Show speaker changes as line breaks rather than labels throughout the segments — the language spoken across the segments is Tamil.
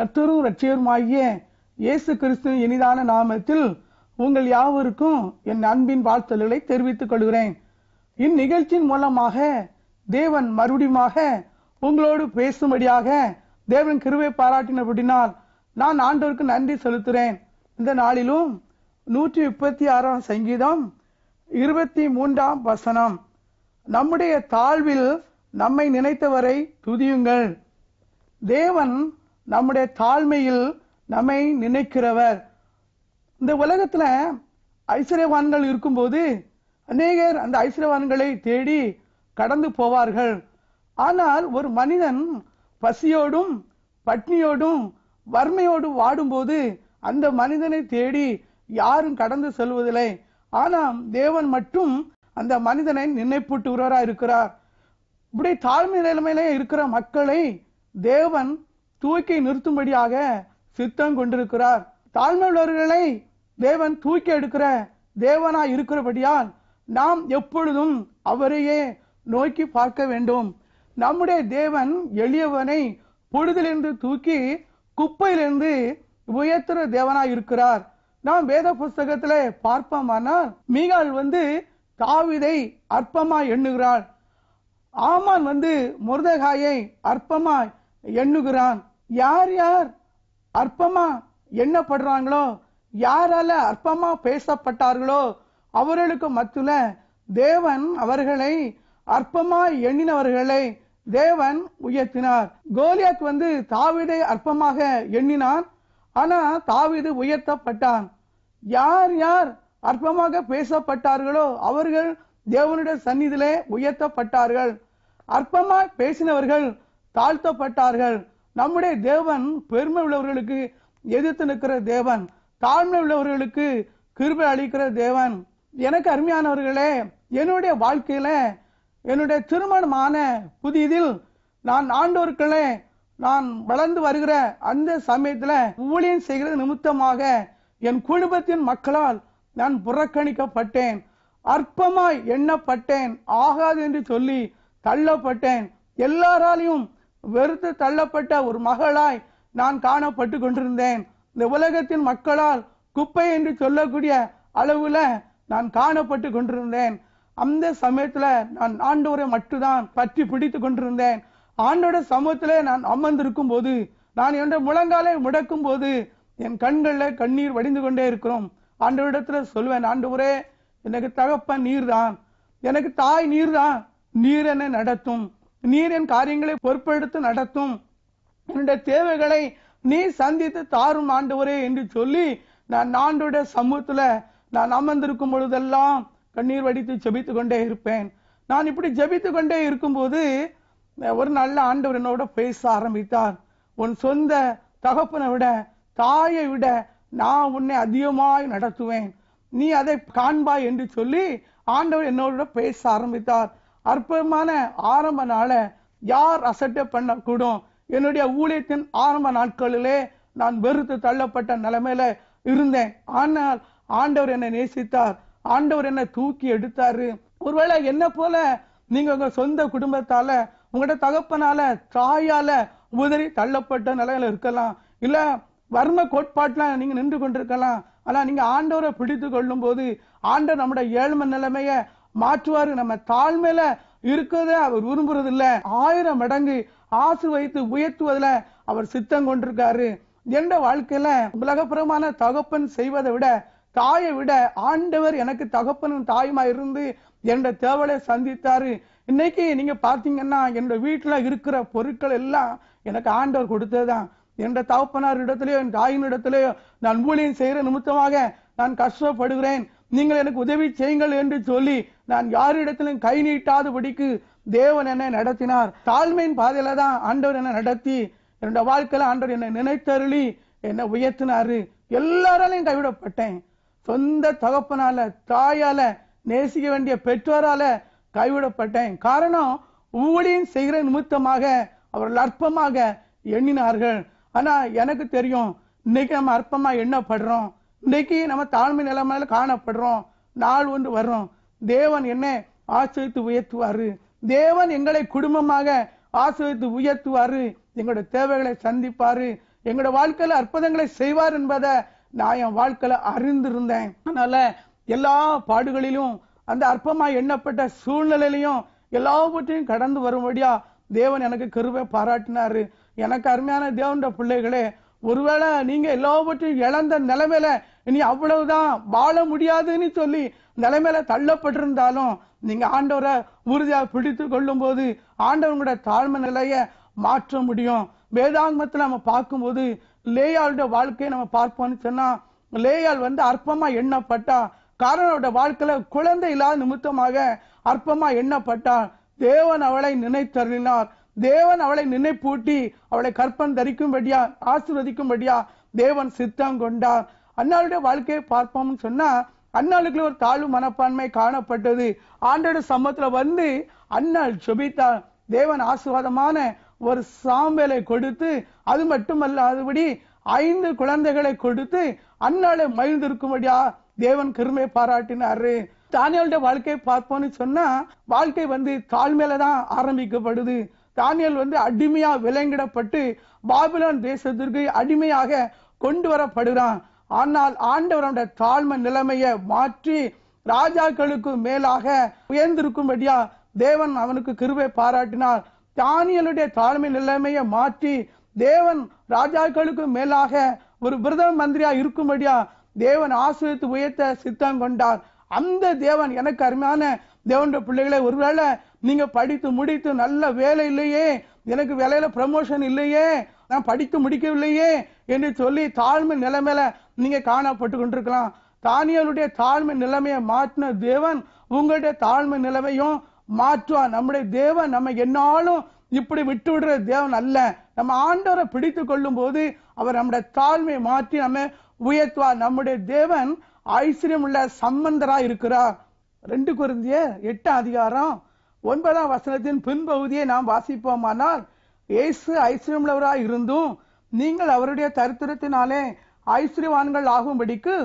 கத்தரும் ரட்சியருமாகிய இயேசு கிறிஸ்து இனிதான நாமத்தில் உங்கள் யாவருக்கும் என் அன்பின் வாழ்த்தல்களை தெரிவித்துக் கொள்கிறேன் இந்நிகழ்ச்சியின் மூலமாக தேவன் மறுபடியுமாக உங்களோடு பேசும்படியாக தேவன் கிருவை பாராட்டினபடினால் நான் ஆண்டோருக்கு நன்றி செலுத்துகிறேன் இந்த நாளிலும் நூற்றி முப்பத்தி ஆறாம் சங்கீதம் இருபத்தி மூன்றாம் வசனம் நம்முடைய தாழ்வில் நம்மை நினைத்தவரை துதியுங்கள் தேவன் நம்முடைய தாழ்மையில் நம்மை நினைக்கிறவர் இந்த உலகத்துல ஐஸ்வர்யவான்கள் இருக்கும்போது அநேகர் அந்த ஐஸ்வர்யவான்களை தேடி கடந்து போவார்கள் ஆனால் ஒரு மனிதன் பசியோடும் பட்னியோடும் வறுமையோடும் வாடும்போது அந்த மனிதனை தேடி யாரும் கடந்து செல்வதில்லை ஆனால் தேவன் மட்டும் அந்த மனிதனை நினைப்பூட்டுகிறவராக இருக்கிறார் இப்படி தாழ்மை நிலைமையிலே இருக்கிற மக்களை தேவன் தூக்கி நிறுத்தும்படியாக சித்தம் கொண்டிருக்கிறார் தாழ்மையுள்ளவர்களை தேவன் தூக்கி எடுக்கிற தேவனா இருக்கிறபடியால் நாம் எப்பொழுதும் அவரையே நோக்கி பார்க்க வேண்டும் நம்முடைய தேவன் எளியவனை பொழுதிலிருந்து தூக்கி குப்பையிலிருந்து உயர்த்துற தேவனா இருக்கிறார் நாம் வேத புஸ்தகத்துல பார்ப்போமானால் மீகால் வந்து தாவிதை அற்பமா எண்ணுகிறாள் ஆமான் வந்து முருதகாயை அற்பமாய் எண்ணுகிறான் யார் யார் அற்பமா எண்ணப்படுறாங்களோ யாரால அற்பமா பேசப்பட்டார்களோ அவர்களுக்கு மத்தியில தேவன் அவர்களை அற்பமா எண்ணினவர்களை தேவன் உயர்த்தினார் கோலியாத் வந்து தாவிதை அற்பமாக எண்ணினான் ஆனா தாவிது உயர்த்தப்பட்டான் யார் யார் அற்பமாக பேசப்பட்டார்களோ அவர்கள் தேவனுடைய சந்நிதியிலே உயர்த்தப்பட்டார்கள் அற்பமாய் பேசினவர்கள் தாழ்த்தப்பட்டார்கள் நம்முடைய தேவன் பெருமை உள்ளவர்களுக்கு எதிர்த்து நிற்கிற தேவன் தாழ்மை உள்ளவர்களுக்கு கிருபை அளிக்கிற தேவன் எனக்கு அருமையானவர்களே என்னுடைய வாழ்க்கையில என்னுடைய திருமணமான புதியதில் நான் ஆண்டோர்களே நான் வளர்ந்து வருகிற அந்த சமயத்தில் ஊழியம் செய்கிறது நிமித்தமாக என் குடும்பத்தின் மக்களால் நான் புறக்கணிக்கப்பட்டேன் அற்பமாய் எண்ணப்பட்டேன் ஆகாது என்று சொல்லி தள்ளப்பட்டேன் எல்லாராலையும் வெறுத்து தள்ளப்பட்ட ஒரு மகளாய் நான் காணப்பட்டு கொண்டிருந்தேன் இந்த உலகத்தின் மக்களால் குப்பை என்று சொல்லக்கூடிய அளவுல நான் காணப்பட்டு கொண்டிருந்தேன் அந்த சமயத்துல நான் ஆண்டோரை மட்டும்தான் பற்றி பிடித்து கொண்டிருந்தேன் ஆண்டோட சமூகத்துல நான் அமர்ந்திருக்கும் போது நான் என்ற முழங்காலை முடக்கும் போது என் கண்களில் கண்ணீர் வடிந்து கொண்டே இருக்கிறோம் ஆண்டவரிடத்துல சொல்வேன் ஆண்டவரே எனக்கு தகப்ப நீர் தான் எனக்கு தாய் நீர் தான் நீர் என்னை நடத்தும் நீர் என் காரியங்களை பொறுப்பெடுத்து நடத்தும் என்னுடைய தேவைகளை நீ சந்தித்து தாரும் ஆண்டவரே என்று சொல்லி நான் ஆண்டுடைய சமூகத்துல நான் அமர்ந்திருக்கும் பொழுதெல்லாம் கண்ணீர் வடித்து ஜெபித்து கொண்டே இருப்பேன் நான் இப்படி ஜபித்து கொண்டே இருக்கும்போது ஒரு நல்ல ஆண்டவர் என்னோட பேச ஆரம்பித்தார் உன் சொந்த தகப்பனை விட தாயை விட நான் உன்னை அதிகமாய் நடத்துவேன் நீ அதை காண்பாய் என்று சொல்லி ஆண்டவர் என்னோட பேச ஆரம்பித்தார் அற்புதமான ஆரம்ப நாளை யார் அசட்டை பண்ணக்கூடும் என்னுடைய ஊழியத்தின் ஆரம்ப நாட்களிலே நான் வெறுத்து தள்ளப்பட்ட நிலைமையில இருந்தேன் ஆனால் ஆண்டவர் என்னை நேசித்தார் ஆண்டவர் என்னை தூக்கி எடுத்தாரு ஒருவேளை என்ன போல நீங்க உங்க சொந்த குடும்பத்தால உங்களோட தகப்பனால தாயால உதறி தள்ளப்பட்ட நிலையில இருக்கலாம் இல்ல வர்ம கோட்பாட்டுல நீங்க நின்று கொண்டிருக்கலாம் ஆனா நீங்க ஆண்டவரை பிடித்து கொள்ளும் போது ஆண்டவர் நம்முடைய ஏழ்மை நிலைமைய மாற்றுவாரு நம்ம தாழ்மையில இருக்கிறத அவர் விரும்புறது இல்ல ஆயிரம் மடங்கு ஆசு வைத்து உயர்த்துவதில் அவர் சித்தம் கொண்டிருக்காரு எந்த வாழ்க்கையில உலகப்புறமான தகப்பன் செய்வதை விட தாயை விட ஆண்டவர் எனக்கு தகப்பனும் தாயுமா இருந்து என்ற தேவலை சந்தித்தாரு இன்னைக்கு நீங்க பாத்தீங்கன்னா என்னோட வீட்டுல இருக்கிற பொருட்கள் எல்லாம் எனக்கு ஆண்டவர் கொடுத்ததுதான் என்ற தகப்பனார் இடத்திலேயோ என் தாயின் இடத்திலேயோ நான் ஊழியம் செய்கிற நிமித்தமாக நான் கஷ்டப்படுகிறேன் நீங்கள் எனக்கு உதவி செய்யுங்கள் என்று சொல்லி நான் யாரிடத்திலும் கை நீட்டாதபடிக்கு தேவன் என்னை நடத்தினார் தாழ்மையின் பாதையில தான் ஆண்டவர் என்னை நடத்தி என்னோட வாழ்க்கையில ஆண்டவர் என்னை நினைத்தருளி என்னை உயர்த்தினாரு எல்லாராலையும் கைவிடப்பட்டேன் சொந்த தகப்பனால தாயால நேசிக்க வேண்டிய பெற்றோரால கைவிடப்பட்டேன் காரணம் ஊழியம் செய்கிற நிமித்தமாக அவர்கள் அற்பமாக எண்ணினார்கள் ஆனா எனக்கு தெரியும் இன்னைக்கு நம்ம அற்பமா எண்ணப்படுறோம் இன்னைக்கு நம்ம தாழ்மை நிலைமையில காணப்படுறோம் நாள் ஒன்று வர்றோம் தேவன் என்ன ஆசிரியத்து உயர்த்துவாரு தேவன் எங்களை குடும்பமாக ஆசிரியத்து உயர்த்துவாரு எங்களோட தேவைகளை சந்திப்பாரு எங்களோட வாழ்க்கையில அற்புதங்களை செய்வார் என்பதை நான் என் வாழ்க்கையில அறிந்திருந்தேன் அதனால எல்லா பாடுகளிலும் அந்த அற்பமாக எண்ணப்பட்ட சூழ்நிலையிலையும் எல்லாவற்றையும் கடந்து வரும்படியா தேவன் எனக்கு கருவை பாராட்டினாரு எனக்கு அருமையான தேவன்ற பிள்ளைகளே ஒருவேளை நீங்க எல்லாவற்றையும் இழந்த நிலைமையில இனி அவ்வளவுதான் வாழ முடியாதுன்னு சொல்லி நிலைமையில தள்ளப்பட்டிருந்தாலும் நீங்க ஆண்டவரை உறுதியாக பிடித்து கொள்ளும் போது ஆண்டவங்களோட தாழ்மை நிலைய மாற்ற முடியும் வேதாங்கமத்தில் நம்ம பார்க்கும்போது லேயாளுடைய வாழ்க்கையை நம்ம பார்ப்போம்னு சொன்னா லேயால் வந்து அற்பமா எண்ணப்பட்டா காரணோட வாழ்க்கையில குழந்தை இல்லாத நிமித்தமாக அற்பமா எண்ணப்பட்டா தேவன் அவளை நினைத்தருளினார் தேவன் அவளை நினைப்பூட்டி அவளை கற்பன் தரிக்கும்படியா ஆசிர்வதிக்கும்படியா தேவன் சித்தம் கொண்டார் அன்னாளுடைய வாழ்க்கையை பார்ப்போம்னு சொன்னா அன்னாளுக்குள்ள ஒரு தாழ்வு மனப்பான்மை காணப்பட்டது ஆண்டோட சம்மத்துல வந்து அன்னாள் சொபித்தா தேவன் ஆசுவாதமான ஒரு சாம்பலை கொடுத்து அது மட்டுமல்லாதபடி ஐந்து குழந்தைகளை கொடுத்து அன்னாளை மகிழ்ந்திருக்கும்படியா தேவன் கிருமை பாராட்டினாரு தானியலுடைய வாழ்க்கையை பார்ப்போம்னு சொன்னா வாழ்க்கை வந்து தாழ்மையில தான் ஆரம்பிக்கப்படுது தானியல் வந்து அடிமையா விலங்கிடப்பட்டு பாபிலான் தேசத்திற்கு அடிமையாக கொண்டு வரப்படுகிறான் ஆனால் ஆண்டவருடைய தாழ்மை நிலைமையை மாற்றி ராஜாக்களுக்கு மேலாக உயர்ந்திருக்கும்படியா தேவன் அவனுக்கு கிருவை பாராட்டினார் தானியலுடைய தாழ்மை நிலைமையை மாற்றி தேவன் ராஜாக்களுக்கு மேலாக ஒரு பிரதம மந்திரியா இருக்கும்படியா தேவன் ஆசிரியத்து உயர்த்த சித்தம் கொண்டார் அந்த தேவன் எனக்கு அருமையான தேவனுடைய பிள்ளைகளை ஒருவேளை நீங்க படித்து முடித்து நல்ல வேலை இல்லையே எனக்கு வேலையில ப்ரமோஷன் இல்லையே நான் படித்து முடிக்கவில்லையே என்று சொல்லி தாழ்மை நிலைமையில நீங்க காணப்பட்டு கொண்டிருக்கலாம் தானியலுடைய தாழ்மை நிலைமையை மாற்றின தேவன் உங்களுடைய தாழ்மை நிலைமையும் மாற்றுவான் நம்முடைய தேவன் நம்ம என்னாலும் இப்படி விட்டு விடுற தேவன் அல்ல நம்ம ஆண்டவரை பிடித்து கொள்ளும் போது அவர் நம்முடைய தாழ்மையை மாற்றி நம்ம உயர்த்துவார் நம்முடைய தேவன் ஐஸ்வர்யம் உள்ள சம்பந்தரா இருக்கிறா ரெண்டு குருந்திய எட்டு அதிகாரம் ஒன்பதாம் வசனத்தின் பின்பகுதியை நாம் வாசிப்போமானால் இயேசு ஐஸ்வர்யம் உள்ளவராய் இருந்தும் நீங்கள் அவருடைய தரித்திரத்தினாலே ஐஸ்வர்யவான்கள் ஆகும்படிக்கு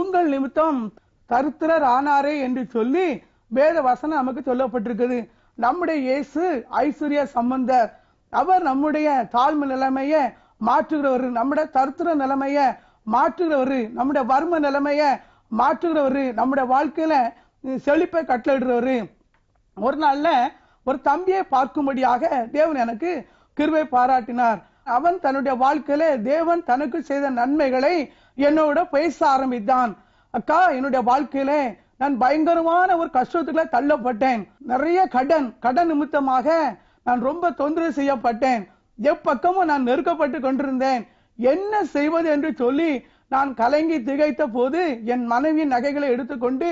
உங்கள் நிமித்தம் தருத்திரர் ஆனாரே என்று சொல்லி வேத வசனம் நமக்கு சொல்லப்பட்டிருக்குது நம்முடைய இயேசு ஐஸ்வர்ய சம்பந்தர் அவர் நம்முடைய தாழ்மை நிலைமைய மாற்றுகிறவர் நம்முடைய தருத்திர நிலைமைய மாற்றுகிறவர் நம்முடைய வர்ம நிலைமைய மாற்றுகிறவர் நம்முடைய வாழ்க்கையில செழிப்பை கட்டளிடுறவர் ஒரு நாள்ல ஒரு தம்பியை பார்க்கும்படியாக தேவன் எனக்கு கிருவை பாராட்டினார் அவன் தன்னுடைய வாழ்க்கையில தேவன் தனக்கு செய்த நன்மைகளை என்னோட பேச ஆரம்பித்தான் அக்கா என்னுடைய வாழ்க்கையில நான் பயங்கரமான ஒரு கஷ்டத்துக்குள்ள தள்ளப்பட்டேன் நிறைய கடன் கடன் நிமித்தமாக நான் ரொம்ப தொந்தரவு செய்யப்பட்டேன் எப்பக்கமும் நான் நெருக்கப்பட்டு கொண்டிருந்தேன் என்ன செய்வது என்று சொல்லி நான் கலங்கி திகைத்த போது என் மனைவியின் நகைகளை எடுத்துக்கொண்டு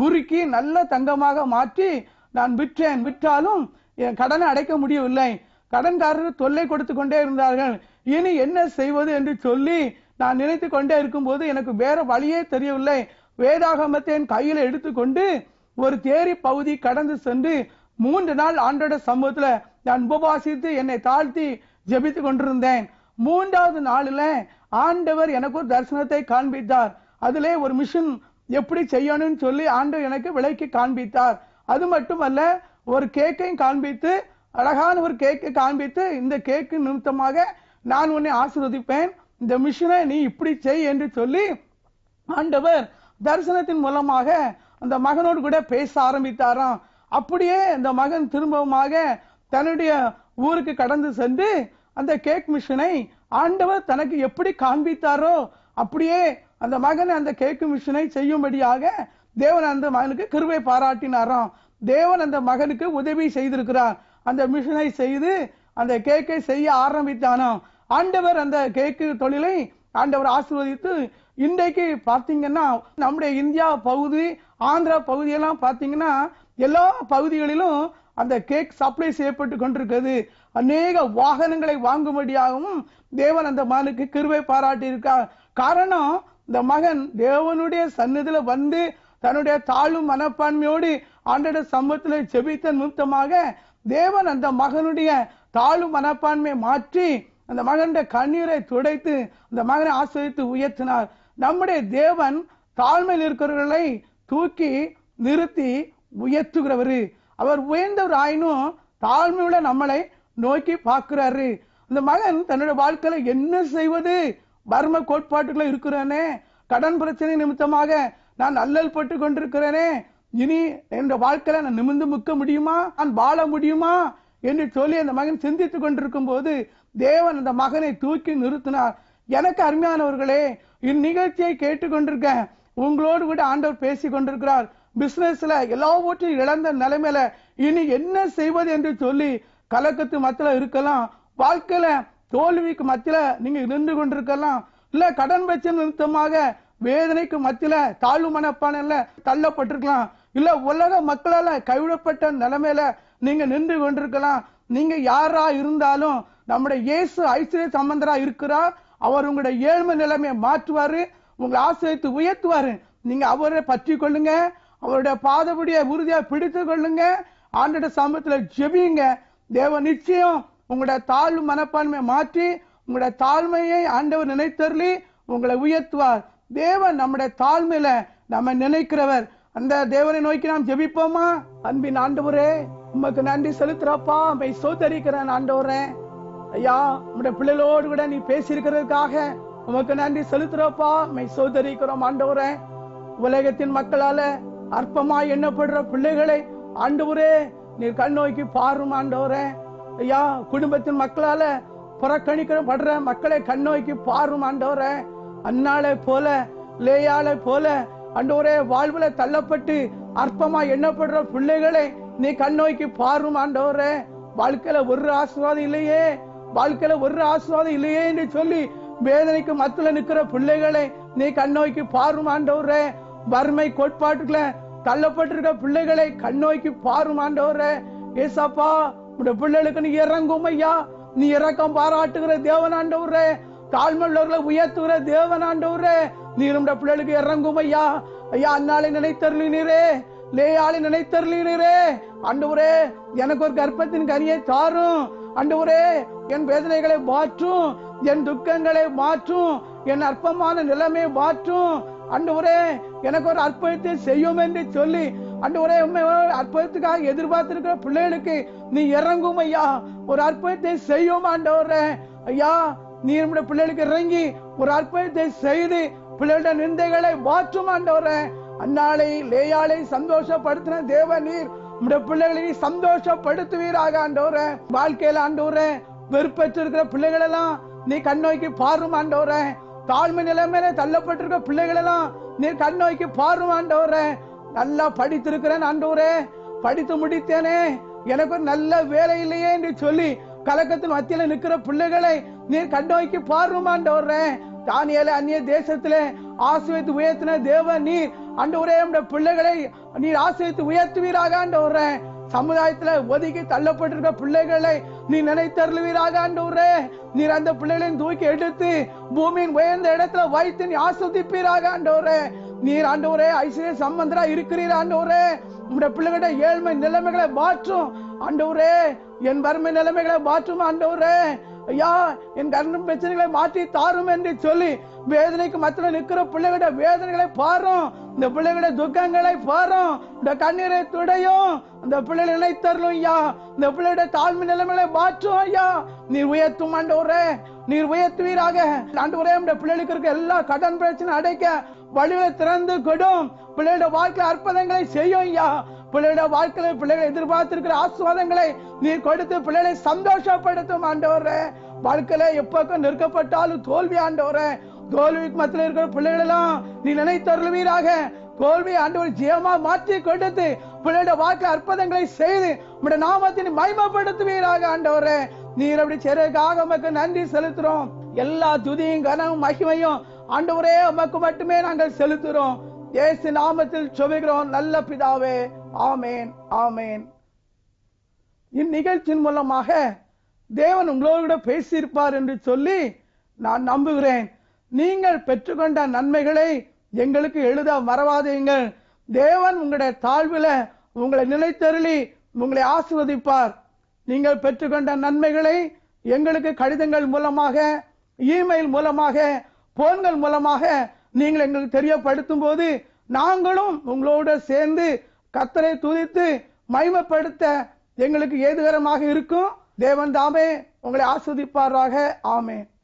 முறுக்கி நல்ல தங்கமாக மாற்றி நான் விற்றேன் விற்றாலும் என் கடனை அடைக்க முடியவில்லை கடன்காரர்கள் தொல்லை கொடுத்து கொண்டே இருந்தார்கள் இனி என்ன செய்வது என்று சொல்லி நான் நினைத்து கொண்டே இருக்கும்போது எனக்கு வேற வழியே தெரியவில்லை வேதாகமத்தை என் கையில் எடுத்துக்கொண்டு ஒரு தேரி பகுதி கடந்து சென்று மூன்று நாள் ஆண்டோட சமூகத்தில் நான் உபவாசித்து என்னை தாழ்த்தி ஜெபித்து கொண்டிருந்தேன் மூன்றாவது நாளில் ஆண்டவர் எனக்கு ஒரு தரிசனத்தை காண்பித்தார் அதிலே ஒரு மிஷின் எப்படி செய்யணும்னு சொல்லி ஆண்டவர் எனக்கு விலைக்கு காண்பித்தார் அது மட்டுமல்ல ஒரு கேக்கையும் காண்பித்து அழகான ஒரு கேக்கு காண்பித்து இந்த கேக்கு நிமித்தமாக நான் உன்னை ஆசிர்வதிப்பேன் இந்த மிஷினை நீ இப்படி செய் என்று சொல்லி ஆண்டவர் தரிசனத்தின் மூலமாக அந்த மகனோடு கூட பேச ஆரம்பித்தாராம் அப்படியே அந்த மகன் திரும்பமாக தன்னுடைய ஊருக்கு கடந்து சென்று அந்த கேக் மிஷினை ஆண்டவர் தனக்கு எப்படி காண்பித்தாரோ அப்படியே அந்த மகன் அந்த கேக்கு மிஷினை செய்யும்படியாக தேவன் அந்த மகனுக்கு கிருவை பாராட்டினாராம் தேவன் அந்த மகனுக்கு உதவி செய்திருக்கிறார் அந்த மிஷனை செய்து அந்த கேக்கை செய்ய ஆரம்பித்தானோ ஆண்டவர் அந்த கேக்கு தொழிலை ஆண்டவர் ஆசிர்வதித்து இன்றைக்கு பார்த்தீங்கன்னா நம்முடைய இந்தியா பகுதி ஆந்திரா பகுதியெல்லாம் பார்த்தீங்கன்னா எல்லா பகுதிகளிலும் அந்த கேக் சப்ளை செய்யப்பட்டு கொண்டிருக்கிறது அநேக வாகனங்களை வாங்கும்படியாகவும் தேவன் அந்த மகனுக்கு கிருவை பாராட்டி இருக்கார் காரணம் இந்த மகன் தேவனுடைய சன்னதியில் வந்து தன்னுடைய தாழ்வு மனப்பான்மையோடு ஆண்டோட சம்பத்தில் செபித்த நிமித்தமாக தேவன் அந்த மகனுடைய தாழ்வு மனப்பான்மையை மாற்றி அந்த மகனுடைய கண்ணீரை துடைத்து அந்த மகனை ஆசிரியத்து உயர்த்தினார் நம்முடைய தேவன் தாழ்மையில் இருக்கிறவர்களை தூக்கி நிறுத்தி உயர்த்துகிறவர் அவர் உயர்ந்தவர் ஆயினும் தாழ்மையுள்ள நம்மளை நோக்கி பார்க்கிறாரு அந்த மகன் தன்னுடைய வாழ்க்கையில என்ன செய்வது வர்ம கோட்பாட்டுகளை இருக்கிறானே கடன் பிரச்சனை நிமித்தமாக நான் அல்லல் பட்டு கொண்டிருக்கிறேனே இனி என்னோட வாழ்க்கையில நான் நிமிர்ந்து முக்க முடியுமா நான் வாழ முடியுமா என்று சொல்லி அந்த மகன் சிந்தித்துக் கொண்டிருக்கும் போது தேவன் அந்த மகனை தூக்கி நிறுத்தினார் எனக்கு அருமையானவர்களே இந்நிகழ்ச்சியை கேட்டுக்கொண்டிருக்கேன் உங்களோடு கூட ஆண்டவர் பேசி கொண்டிருக்கிறார் பிசினஸ்ல எல்லாவற்றையும் இழந்த நிலைமையில இனி என்ன செய்வது என்று சொல்லி கலக்கத்து மத்தியில இருக்கலாம் வாழ்க்கையில தோல்விக்கு மத்தியில நீங்க நின்று கொண்டிருக்கலாம் இல்ல கடன் பிரச்சனை நிறுத்தமாக வேதனைக்கு மத்தியில தாழ்வு மனப்பான தள்ளப்பட்டிருக்கலாம் இல்ல உலக மக்களால கைவிடப்பட்ட நிலைமையில நீங்க நின்று கொண்டிருக்கலாம் நீங்க யாரா இருந்தாலும் நம்முடைய இயேசு ஐஸ்வர்ய சம்பந்தரா இருக்கிறார் அவர் உங்களுடைய ஏழ்மை நிலைமையை மாற்றுவாரு உங்களை ஆசிரியத்து உயர்த்துவாரு நீங்க அவரை பற்றி கொள்ளுங்க அவருடைய பாதபடிய உறுதியா பிடித்து கொள்ளுங்க ஆண்டோட சமூகத்துல ஜெபியுங்க தேவ நிச்சயம் உங்களுடைய தாழ்வு மனப்பான்மையை மாற்றி உங்களோட தாழ்மையை ஆண்டவர் நினைத்தருளி உங்களை உயர்த்துவார் தேவன் நம்முடைய தாழ்மையில நம்ம நினைக்கிறவர் அந்த தேவனை நோக்கி நாம் ஜெபிப்போமா அன்பின் ஆண்டவரே உமக்கு நன்றி செலுத்துறப்பா உண்மை சோதரிக்கிறேன் ஆண்டவரே ஐயா உடைய பிள்ளைகளோடு கூட நீ பேசியிருக்கிறதுக்காக உமக்கு நன்றி செலுத்துறப்பா உண்மை சோதரிக்கிறோம் ஆண்டவரே உலகத்தின் மக்களால அற்பமா எண்ணப்படுற பிள்ளைகளை ஆண்டவரே நீ கண் நோக்கி பாரும் ஆண்டவரே ஐயா குடும்பத்தின் மக்களால புறக்கணிக்கப்படுற மக்களை கண் நோக்கி பாரும் ஆண்டவரே அண்ணாலை போல லேயாலை போல அண்டோரே வாழ்வுல தள்ளப்பட்டு அற்பமா எண்ணப்படுற பிள்ளைகளே நீ கண்ணோக்கி பாரும் ஆண்டவரே வாழ்க்கையில ஒரு ஆசீர்வாதம் இல்லையே வாழ்க்கையில ஒரு ஆசீர்வாதம் இல்லையே என்று சொல்லி வேதனைக்கு மத்தில நிற்கிற பிள்ளைகளே நீ கண்ணோக்கி பாரும் ஆண்டவரே வறுமை கோட்பாட்டுக்குள்ள தள்ளப்பட்டிருக்க பிள்ளைகளை கண்ணோக்கி பாரும் ஆண்டவரே ஏசாப்பா உடைய பிள்ளைகளுக்கு நீ இறங்கும் ஐயா நீ இறக்கம் பாராட்டுகிற தேவனாண்டவரே தாழ்மல்லவர்களை உயர்த்துகிற தேவனாண்டவரே நீனும் பிள்ளைகளுக்கு இறங்கும் ஐயா ஐயா அன்னாலை நினைத்தருளினரே லேயாளை நினைத்தருளினரே அண்டவரே எனக்கு ஒரு கர்ப்பத்தின் கனியை தாரும் அண்டவரே என் வேதனைகளை மாற்றும் என் துக்கங்களை மாற்றும் என் அற்பமான நிலைமை மாற்றும் அண்டவரே எனக்கு ஒரு அற்புதத்தை செய்யும் என்று சொல்லி அண்டவரே உண்மை அற்புதத்துக்காக எதிர்பார்த்திருக்கிற பிள்ளைகளுக்கு நீ இறங்கும் ஐயா ஒரு அற்புதத்தை செய்யும் ஆண்டவரே ஐயா நீ நம்முடைய பிள்ளைகளுக்கு இறங்கி ஒரு அற்புதத்தை செய்து பிள்ளைகள நிந்தைகளை மாற்றும் ஆண்டவரே அன்னாளை லேயாளை சந்தோஷப்படுத்தின தேவ நீர் உடைய பிள்ளைகளை சந்தோஷப்படுத்துவீராக ஆண்டவரே வாழ்க்கையில ஆண்டவரே வெறுப்பெற்றிருக்கிற பிள்ளைகள் எல்லாம் நீ கண்ணோக்கி பாரும் ஆண்டவரே தாழ்மை நிலைமையில தள்ளப்பட்டிருக்க பிள்ளைகள் எல்லாம் நீ கண்ணோக்கி பாரும் ஆண்டவரே நல்லா படித்திருக்கிறேன் ஆண்டவரே படித்து முடித்தேனே எனக்கு நல்ல வேலை இல்லையே என்று சொல்லி கலக்கத்தின் மத்தியில நிற்கிற பிள்ளைகளை நீர் கண்ணோக்கி பாருமாண்டவர்றேன் தானியல அந்நிய தேசத்துல ஆசிரியத்து உயர்த்தின தேவ நீர் அண்டவரே நம்முடைய பிள்ளைகளை நீர் ஆசிரியத்து உயர்த்துவீராக ஆண்டவரே சமுதாயத்துல ஒதுக்கி தள்ளப்பட்டிருக்க பிள்ளைகளை நீ நினைத்தருளுவீராக ஆண்டவரே நீர் அந்த பிள்ளைகளையும் தூக்கி எடுத்து பூமியின் உயர்ந்த இடத்துல வைத்து நீ ஆஸ்வதிப்பீராக ஆண்டவரே நீர் ஆண்டவரே ஐஸ்வர்ய சம்பந்தரா இருக்கிறீர் ஆண்டவரே உங்களுடைய பிள்ளைகிட்ட ஏழ்மை நிலைமைகளை மாற்றும் ஆண்டவரே என் வறுமை நிலைமைகளை மாற்றும் ஆண்டவரே ஐயா என் கண்ணும் பிரச்சனைகளை மாற்றி தாரும் என்று சொல்லி வேதனைக்கு மத்தியில் நிற்கிற பிள்ளைகளோட வேதனைகளை பாரும் இந்த பிள்ளைகளோட துக்கங்களை பாரும் இந்த கண்ணீரை துடையும் இந்த பிள்ளைகளை நினைத்தரலும் ஐயா இந்த பிள்ளையோட தாழ்மை நிலைமைகளை மாற்றும் ஐயா நீ உயர்த்தும் ஆண்டவரே நீர் உயர்த்துவீராக ஆண்டவரே இந்த பிள்ளைகளுக்கு இருக்க எல்லா கடன் பிரச்சனை அடைக்க வழியை திறந்து கொடும் பிள்ளையோட வாழ்க்கை அற்புதங்களை செய்யும் ஐயா பிள்ளையோட வாழ்க்கையில பிள்ளைகள் எதிர்பார்த்திருக்கிற ஆஸ்வாதங்களை நீ கொடுத்து பிள்ளைகளை சந்தோஷப்படுத்தும் ஆண்டவரே வாழ்க்கையில எப்பக்கம் நிற்கப்பட்டாலும் தோல்வி ஆண்டவரே தோல்விக்கு மத்தியில் இருக்கிற பிள்ளைகள் எல்லாம் நீ நினைத்தருளுவீராக தோல்வி ஆண்டவர் ஜெயமா மாற்றி கொடுத்து பிள்ளையோட வாழ்க்கை அற்புதங்களை செய்து உடைய நாமத்தின் மயமப்படுத்துவீராக ஆண்டவரே நீர் அப்படி சிறகாக உமக்கு நன்றி செலுத்துறோம் எல்லா துதியும் கனமும் மகிமையும் ஆண்டவரே உமக்கு மட்டுமே நாங்கள் செலுத்துறோம் இயேசு நாமத்தில் சொல்கிறோம் நல்ல பிதாவே ஆமேன் ஆமேன் இந்நிகழ்ச்சியின் மூலமாக தேவன் கூட பேசியிருப்பார் என்று சொல்லி நான் நம்புகிறேன் நீங்கள் பெற்றுக்கொண்ட நன்மைகளை எங்களுக்கு எழுத மறவாதீங்கள் தேவன் உங்களுடைய தாழ்வில் உங்களை நிலைத்தருளி உங்களை ஆசிர்வதிப்பார் நீங்கள் பெற்றுக்கொண்ட நன்மைகளை எங்களுக்கு கடிதங்கள் மூலமாக இமெயில் மூலமாக போன்கள் மூலமாக நீங்கள் எங்களுக்கு தெரியப்படுத்தும் போது நாங்களும் உங்களோட சேர்ந்து கத்தரை துதித்து மைமப்படுத்த எங்களுக்கு ஏதுகரமாக இருக்கும் தேவன் தாமே உங்களை ஆஸ்வதிப்பாராக ஆமே